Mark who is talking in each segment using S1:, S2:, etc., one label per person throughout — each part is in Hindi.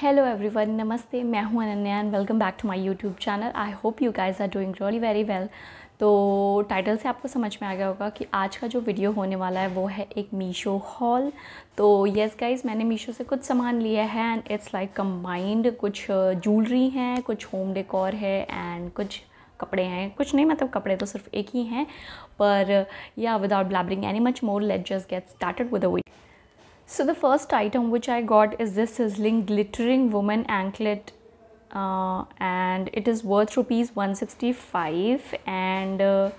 S1: हेलो एवरीवन नमस्ते मैं हूं Ananya and welcome back to my YouTube channel I hope you guys are doing really very well तो टाइटल से आपको समझ में आ गया होगा कि आज का जो वीडियो होने वाला है वो है एक मीशो हॉल तो यस गाइस मैंने मीशो से कुछ सामान लिया है एंड इट्स लाइक कम्बाइंड कुछ ज्वेलरी uh, हैं कुछ होम डेकोर है एंड कुछ कपड़े हैं कुछ नहीं मतलब कपड़े तो सिर्फ एक ही हैं पर या without blabbering any much more let just get started with the video So the first item which I got is this sizzling glittering woman anklet uh, and it is worth rupees 165 and uh,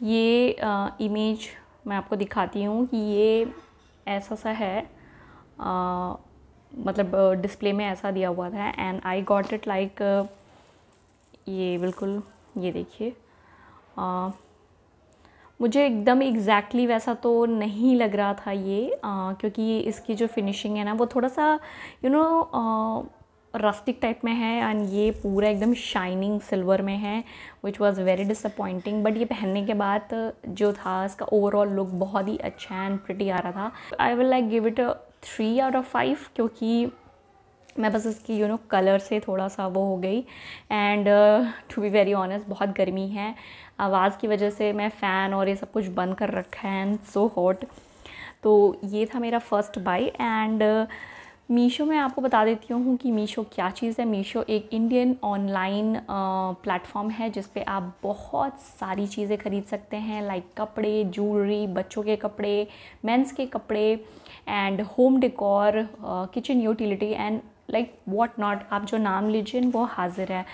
S1: ये इमेज uh, मैं आपको दिखाती हूँ कि ये ऐसा सा है uh, मतलब डिस्प्ले uh, में ऐसा दिया हुआ था and I got it like ये बिल्कुल ये देखिए मुझे एकदम एग्जैक्टली exactly वैसा तो नहीं लग रहा था ये आ, क्योंकि इसकी जो फिनिशिंग है ना वो थोड़ा सा यू नो रस्टिक टाइप में है एंड ये पूरा एकदम शाइनिंग सिल्वर में है which was very disappointing but ये पहनने के बाद जो था इसका ओवरऑल लुक बहुत ही अच्छा एंड प्रटी आ रहा था I will like give it three out of five क्योंकि मैं बस इसकी यू नो कलर से थोड़ा सा वो हो गई and to be very honest बहुत गर्मी है आवाज़ की वजह से मैं फ़ैन और ये सब कुछ बंद कर रखा है एंड सो हॉट तो ये था मेरा फ़र्स्ट बाई एंड मीशो में आपको बता देती हूँ कि मीशो क्या चीज़ है मीशो एक इंडियन ऑनलाइन प्लेटफॉर्म है जिस पे आप बहुत सारी चीज़ें खरीद सकते हैं लाइक कपड़े ज्वेलरी बच्चों के कपड़े मेंस के कपड़े and home decor kitchen utility and like what not आप जो नाम लीजिए वो हाजिर है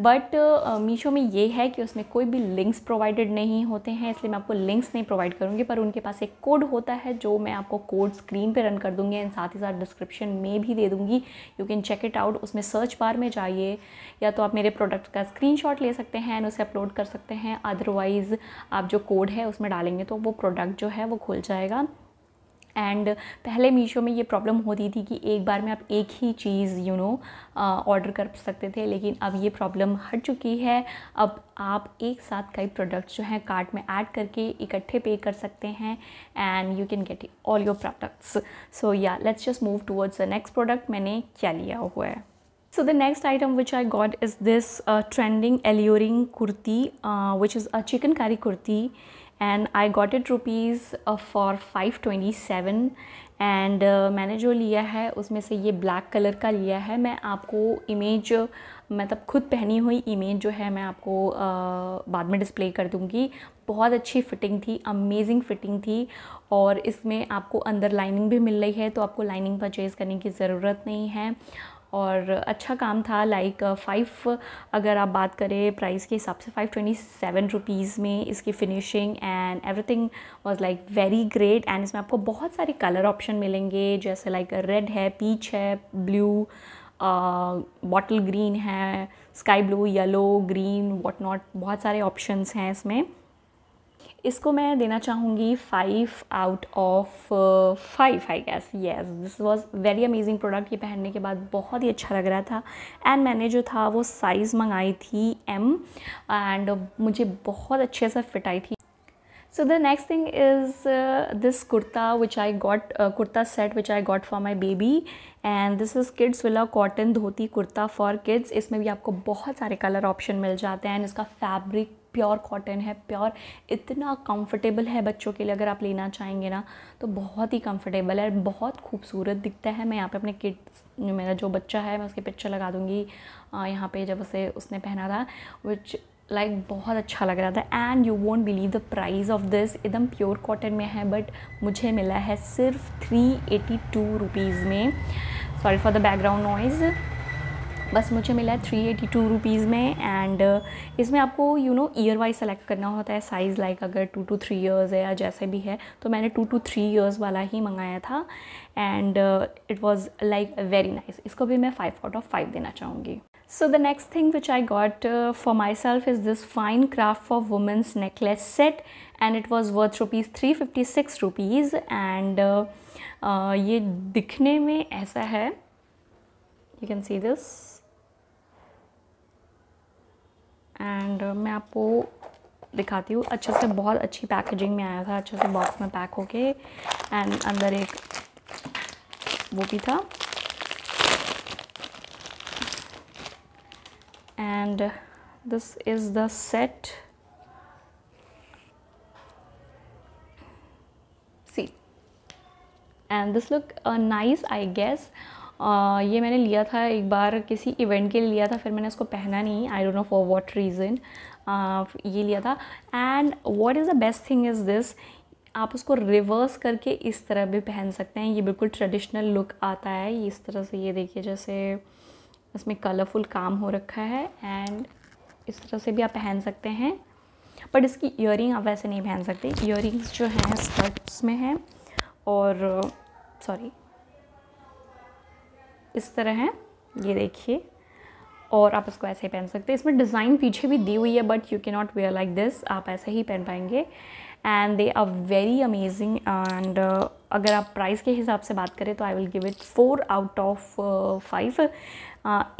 S1: बट uh, मीशो में ये है कि उसमें कोई भी लिंक्स प्रोवाइडेड नहीं होते हैं इसलिए मैं आपको लिंक्स नहीं प्रोवाइड करूँगी पर उनके पास एक कोड होता है जो मैं आपको कोड स्क्रीन पे रन कर दूँगी एंड साथ ही साथ डिस्क्रिप्शन में भी दे दूँगी you can check it out उसमें सर्च बार में जाइए या तो आप मेरे प्रोडक्ट का स्क्रीन ले सकते हैं एंड उसे अपलोड कर सकते हैं अदरवाइज़ आप जो कोड है उसमें डालेंगे तो वो प्रोडक्ट जो है वो खुल जाएगा एंड पहले मीशो में ये प्रॉब्लम होती थी कि एक बार में आप एक ही चीज़ यू नो ऑर्डर कर सकते थे लेकिन अब ये प्रॉब्लम हट चुकी है अब आप एक साथ कई प्रोडक्ट्स जो हैं कार्ट में ऐड करके इकट्ठे पे कर सकते हैं and you can get all your products so या let's just move towards the next product मैंने क्या लिया हुआ है so the next item which I got is this trending alluring kurti which is a chikankari kurti and I got it rupees for five twenty seven एंड मैंने जो लिया है उसमें से ये ब्लैक कलर का लिया है मैं आपको इमेज मतलब खुद पहनी हुई इमेज जो है मैं आपको uh, बाद में डिस्प्ले कर दूँगी बहुत अच्छी फिटिंग थी अमेजिंग फिटिंग थी और इसमें आपको अंदर लाइनिंग भी मिल रही है तो आपको लाइनिंग परचेज़ करने की ज़रूरत नहीं है और अच्छा काम था लाइक फ़ाइव uh, अगर आप बात करें प्राइस के हिसाब से फ़ाइव ट्वेंटी सेवन रुपीज़ में इसकी finishing and everything was like very great and इसमें आपको बहुत सारे कलर ऑप्शन मिलेंगे जैसे लाइक रेड है पीच है ब्लू बॉटल ग्रीन है sky blue yellow green what not बहुत सारे ऑप्शंस हैं इसमें इसको मैं देना चाहूँगी five out of five I guess yes this was very amazing product ये पहनने के बाद बहुत ही अच्छा लग रहा था एंड मैंने जो था वो साइज़ मंगाई थी एम एंड मुझे बहुत अच्छे से फिट आई थी So the next thing is uh, this kurta which I got, uh, kurta set which I got for my baby and this is kids villa cotton dhoti kurta for kids इसमें भी आपको बहुत सारे कलर ऑप्शन मिल जाते हैं एंड इसका फैब्रिक प्योर कॉटन है प्योर इतना कंफर्टेबल है बच्चों के लिए अगर आप लेना चाहेंगे ना तो बहुत ही कंफर्टेबल है बहुत खूबसूरत दिखता है मैं यहाँ पे अपने किड्स मेरा जो बच्चा है मैं उसकी पिक्चर लगा दूँगी यहाँ पे जब उसे उसने पहना था विच लाइक like, बहुत अच्छा लग रहा था and you won't believe the price of this एकदम प्योर कॉटन में है बट मुझे मिला है सिर्फ थ्री एटी टू रुपीज़ में sorry for the background noise बस मुझे मिला है थ्री एटी टू रुपीज़ में एंड uh, इसमें आपको you know year wise select करना होता है साइज़ लाइक अगर टू टू थ्री ईयर्स है या जैसे भी है तो मैंने टू टू थ्री ईयर्स वाला ही मंगाया था and it was like very nice इसको भी मैं फ़ाइव आउट ऑफ फाइव देना चाहूँगी So the next thing which I got uh, for myself is this fine craft for women's necklace set and it was worth rupees 356 rupees and uh, uh, ये दिखने में ऐसा है you can see this and uh, मैं आपको दिखाती हूँ अच्छे से बहुत अच्छी पैकेजिंग में आया था अच्छे से बॉक्स में पैक होके एंड अंदर एक वो भी था and this is the set see and this look uh, nice I guess uh, ये मैंने लिया था एक बार किसी इवेंट के लिए लिया था फिर मैंने इसको पहना नहीं I don't know for what reason ये लिया था and what is the best thing is this आप उसको रिवर्स करके इस तरह भी पहन सकते हैं ये बिल्कुल ट्रेडिशनल लुक आता है इस तरह से ये देखिए जैसे इसमें कलरफुल काम हो रखा है एंड इस तरह से भी आप पहन सकते हैं बट इसकी इयर आप वैसे नहीं पहन सकते ईयर जो हैं स्कर्ट्स में हैं और सॉरी इस तरह हैं ये देखिए और आप इसको ऐसे ही पहन सकते हैं इसमें डिज़ाइन पीछे भी दी हुई है but you can not wear like this आप ऐसे ही पहन पाएंगे and they are very amazing and अगर आप प्राइस के हिसाब से बात करें तो I will give it four out of five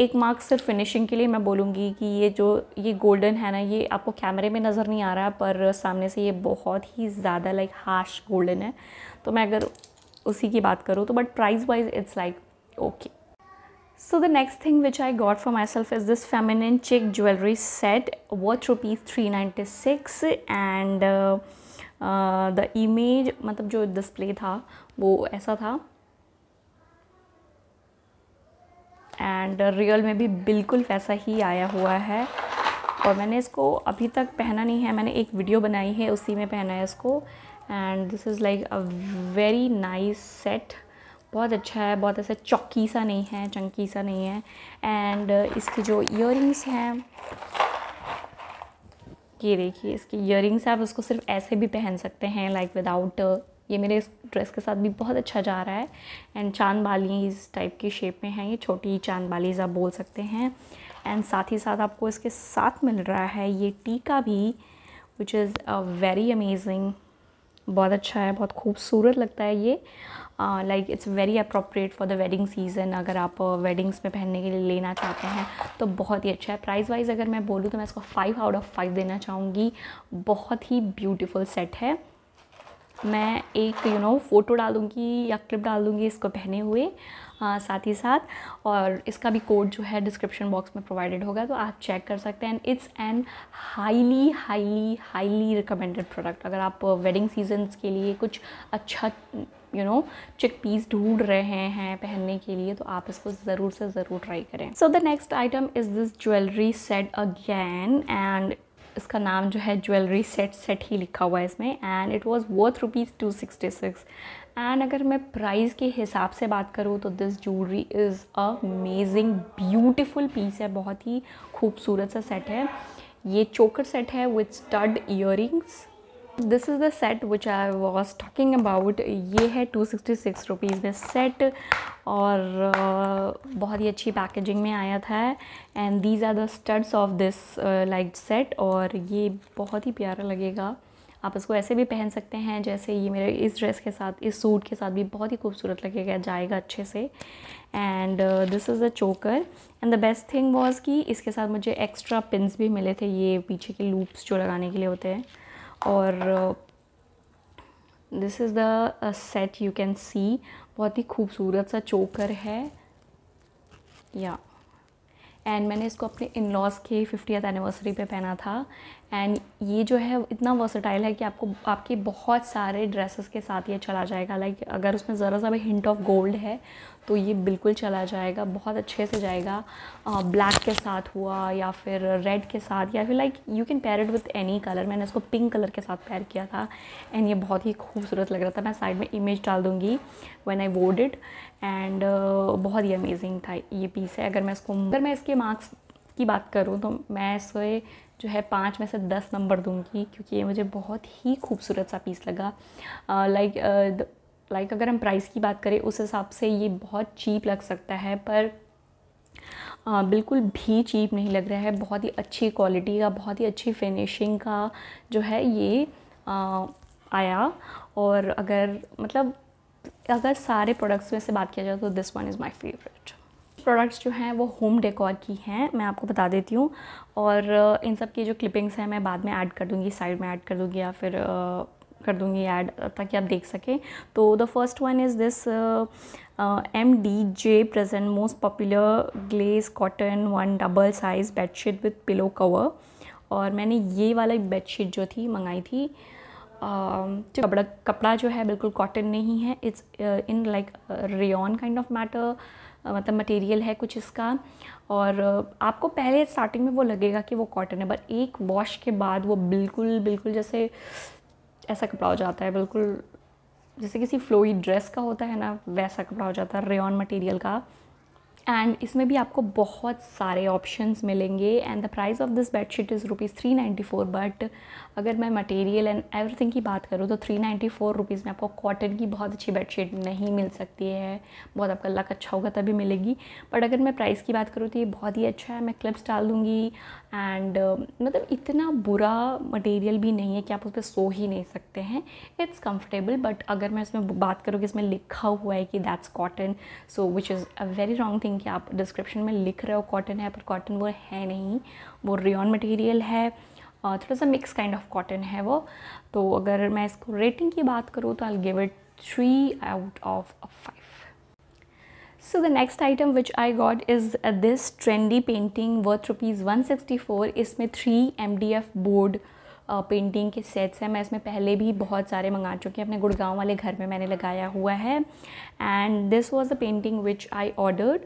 S1: एक मार्क सिर्फ फिनिशिंग के लिए मैं बोलूँगी कि ये जो ये गोल्डन है ना ये आपको कैमरे में नज़र नहीं आ रहा पर सामने से ये बहुत ही ज़्यादा लाइक हार्श गोल्डन है तो मैं अगर उसी की बात करूँ तो but price wise it's like okay So the next thing which I got for myself is this feminine chic jewelry set worth rupees 396 and uh, uh, the image मतलब जो डिस्प्ले था वो ऐसा था एंड रियल uh, में भी बिल्कुल वैसा ही आया हुआ है और मैंने इसको अभी तक पहना नहीं है मैंने एक वीडियो बनाई है उसी में पहना है इसको and this is like a very nice set बहुत अच्छा है बहुत ऐसा चौकी सा नहीं है चंकी सा नहीं है एंड uh, इसके जो इयर हैं ये देखिए इसके इयर आप उसको सिर्फ ऐसे भी पहन सकते हैं लाइक विदाउट uh, ये मेरे इस ड्रेस के साथ भी बहुत अच्छा जा रहा है एंड चांद बाली इस टाइप की शेप में हैं ये छोटी चांद बालीज आप बोल सकते हैं एंड साथ ही साथ आपको इसके साथ मिल रहा है ये टीका भी विच इज़ वेरी अमेजिंग बहुत अच्छा है बहुत खूबसूरत लगता है ये like it's very appropriate for the wedding season अगर आप वेडिंग्स uh, में पहनने के लिए लेना चाहते हैं तो बहुत ही अच्छा है प्राइस वाइज अगर मैं बोलूँ तो मैं इसको फ़ाइव आउट ऑफ फाइव देना चाहूँगी बहुत ही ब्यूटिफुल सेट है मैं एक यू नो फ़ोटो डालूँगी या क्लिप डाल दूँगी इसको पहने हुए आ, uh, साथ ही साथ और इसका भी कोड जो है डिस्क्रिप्शन बॉक्स में प्रोवाइडेड होगा तो आप चेक कर सकते हैं and it's an highly highly highly recommended product अगर आप वेडिंग uh, सीजन्स के लिए कुछ अच्छा यू नो चिक पीस ढूंढ रहे हैं पहनने के लिए तो आप इसको ज़रूर से ज़रूर ट्राई करें so the next item is this jewellery set again and इसका नाम जो है ज्वेलरी सेट सेट ही लिखा हुआ है इसमें and it was worth rupees two sixty six and अगर मैं प्राइस के हिसाब से बात करूँ तो this jewellery is amazing beautiful piece है बहुत ही खूबसूरत सा सेट है ये चोकर सेट है with stud earrings this is the set which I was talking about ये है टू सिक्सटी सिक्स रुपीज़ में सेट और uh, बहुत ही अच्छी पैकेजिंग में आया था and these are the studs of this like set और ये बहुत ही प्यारा लगेगा आप इसको ऐसे भी पहन सकते हैं जैसे ये मेरे इस ड्रेस के साथ इस सूट के साथ भी बहुत ही खूबसूरत लगेगा जाएगा अच्छे से and this is a choker and the best thing was कि इसके साथ मुझे एक्स्ट्रा पिन्स भी मिले थे ये पीछे के लूप्स जो लगाने के लिए होते हैं और this is the set you can see बहुत ही खूबसूरत सा चोकर है या yeah. एंड मैंने इसको अपने इन लॉज़ के फिफ्टियथ एनिवर्सरी पे पहना था एंड ये जो है इतना वर्सटाइल है कि आपको आपके बहुत सारे ड्रेसेस के साथ ये चला जाएगा लाइक अगर उसमें ज़रा सा भी हिंट ऑफ गोल्ड है तो ये बिल्कुल चला जाएगा बहुत अच्छे से जाएगा ब्लैक uh, के साथ हुआ या फिर रेड के साथ या फिर like you can pair it with any colour मैंने इसको पिंक कलर के साथ पैर किया था एंड ये बहुत ही खूबसूरत लग रहा था मैं साइड में इमेज डाल दूँगी वन आई वोड इट एंड uh, बहुत ही अमेजिंग था ये पीस है अगर मैं इसको अगर मैं इसके मार्क्स की बात करूँ तो मैं इसे जो है पाँच में से दस नंबर दूँगी क्योंकि ये मुझे बहुत ही खूबसूरत सा पीस लगा like uh, like uh, like, अगर हम प्राइस की बात करें उस हिसाब से ये बहुत चीप लग सकता है पर uh, बिल्कुल भी चीप नहीं लग रहा है बहुत ही अच्छी क्वालिटी का बहुत ही अच्छी फिनिशिंग का जो है ये uh, आया और अगर मतलब अगर सारे प्रोडक्ट्स में से बात किया जाए तो this one is my favourite products जो हैं वो होम डेकोर की हैं मैं आपको बता देती हूँ और इन सब की जो क्लिपिंग्स हैं मैं बाद में ऐड कर दूँगी साइड में ऐड कर दूँगी या फिर कर दूँगी ऐड ताकि आप देख सकें तो the first one is this M D J present most popular glace cotton one double size bedsheet with pillow cover और मैंने ये वाला बेडशीट जो थी मंगाई थी uh, Um, जो कपड़ा कपड़ा जो है बिल्कुल कॉटन नहीं है it's in like rayon kind of matter मतलब मटेरियल है कुछ इसका और uh, आपको पहले स्टार्टिंग में वो लगेगा कि वो कॉटन है बट एक वॉश के बाद वो बिल्कुल बिल्कुल जैसे ऐसा कपड़ा हो जाता है बिल्कुल जैसे किसी फ्लोई ड्रेस का होता है ना वैसा कपड़ा हो जाता है रेन मटेरियल का एंड इसमें भी आपको बहुत सारे ऑप्शंस मिलेंगे and the price of this bedsheet is rupees three ninety four but अगर मैं मटेरियल एंड एवरीथिंग की बात करूँ तो थ्री नाइन्टी फोर रुपीज़ में आपको कॉटन की बहुत अच्छी बेडशीट नहीं मिल सकती है बहुत आपका लक अच्छा होगा तभी मिलेगी बट अगर मैं प्राइस की बात करूँ तो ये बहुत ही अच्छा है मैं क्लिप्स डाल दूँगी एंड uh, मतलब इतना बुरा मटेरियल भी नहीं है कि आप उस पर सो ही नहीं सकते हैं इट्स कम्फर्टेबल बट अगर मैं इसमें बात करूँ कि इसमें लिखा हुआ है कि that's cotton so which is a very wrong thing think आप डिस्क्रिप्शन में लिख रहे हो कॉटन है पर कॉटन वो है नहीं वो रेन मटेरियल है थोड़ा सा मिक्स काइंड ऑफ कॉटन है वो तो अगर मैं इसको रेटिंग की बात करूँ तो I give it three out of five the next item which I got is this trendy painting worth rupees one sixty four इसमें डी एफ बोर्ड पेंटिंग के सेट्स हैं मैं इसमें पहले भी बहुत सारे मंगा चुकी हूँ अपने गुड़गांव वाले घर में मैंने लगाया हुआ है and this was the painting which I ordered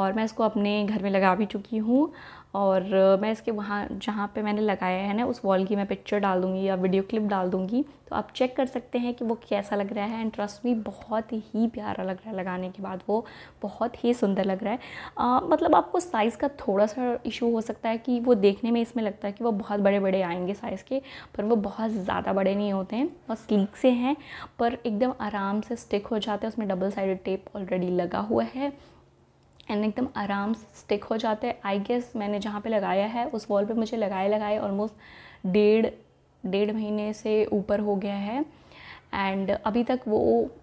S1: और मैं इसको अपने घर में लगा भी चुकी हूँ और मैं इसके वहाँ जहाँ पे मैंने लगाया है ना उस वॉल की मैं पिक्चर डाल दूँगी या वीडियो क्लिप डाल दूँगी तो आप चेक कर सकते हैं कि वो कैसा लग रहा है एंड ट्रस्ट भी बहुत ही प्यारा लग रहा है लगाने के बाद वो बहुत ही सुंदर लग रहा है आ, मतलब आपको साइज़ का थोड़ा सा इशू हो सकता है कि वो देखने में इसमें लगता है कि वो बहुत बड़े बड़े आएंगे साइज़ के पर वो बहुत ज़्यादा बड़े नहीं होते हैं और स्लीक से हैं पर एकदम आराम से स्टिक हो जाते हैं उसमें डबल साइड टेप ऑलरेडी लगा हुआ है एंड एकदम आराम से स्टिक हो जाता है आई गेस मैंने जहाँ पे लगाया है उस वॉल पे मुझे लगाए लगाए ऑलमोस्ट डेढ़ डेढ़ महीने से ऊपर हो गया है एंड अभी तक वो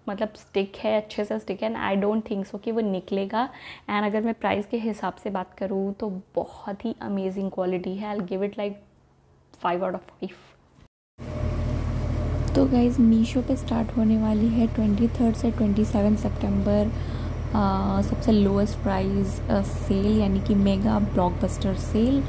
S1: मतलब स्टिक है अच्छे से स्टिक है and I don't think so कि वो निकलेगा एंड अगर मैं प्राइस के हिसाब से बात करूँ तो बहुत ही अमेजिंग क्वालिटी है I give it like five out of five तो गाइज़ मीशो पे स्टार्ट होने वाली है ट्वेंटी थर्ड से ट्वेंटी सेवन सेप्टेम्बर सबसे लोएस्ट प्राइस सेल यानी कि मेगा ब्लॉकबस्टर सेल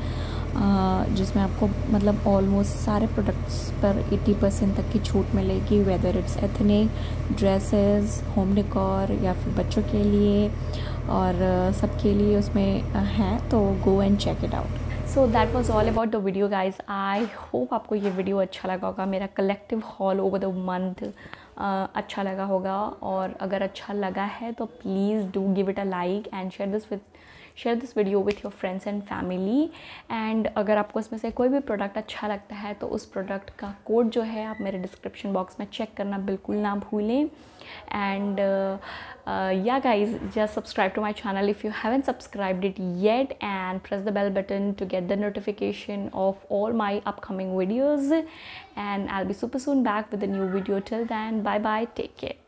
S1: जिसमें आपको मतलब ऑलमोस्ट सारे प्रोडक्ट्स पर 80 परसेंट तक की छूट मिलेगी whether it's ethnic dresses home decor या फिर बच्चों के लिए और सबके लिए उसमें है तो go and check it out so that was all about the video guys I hope आपको ये वीडियो अच्छा लगा होगा मेरा collective haul over the month अच्छा लगा होगा और अगर अच्छा लगा है तो please do give it a like and share this with share this video with your friends and family and अगर आपको इसमें से कोई भी प्रोडक्ट अच्छा लगता है तो उस प्रोडक्ट का कोड जो है आप मेरे डिस्क्रिप्शन बॉक्स में चेक करना बिल्कुल ना भूलें एंड या guys just subscribe to my channel if you haven't subscribed it yet and press the bell button to get the notification of all my upcoming videos and I be super soon back with a new video till then bye bye take care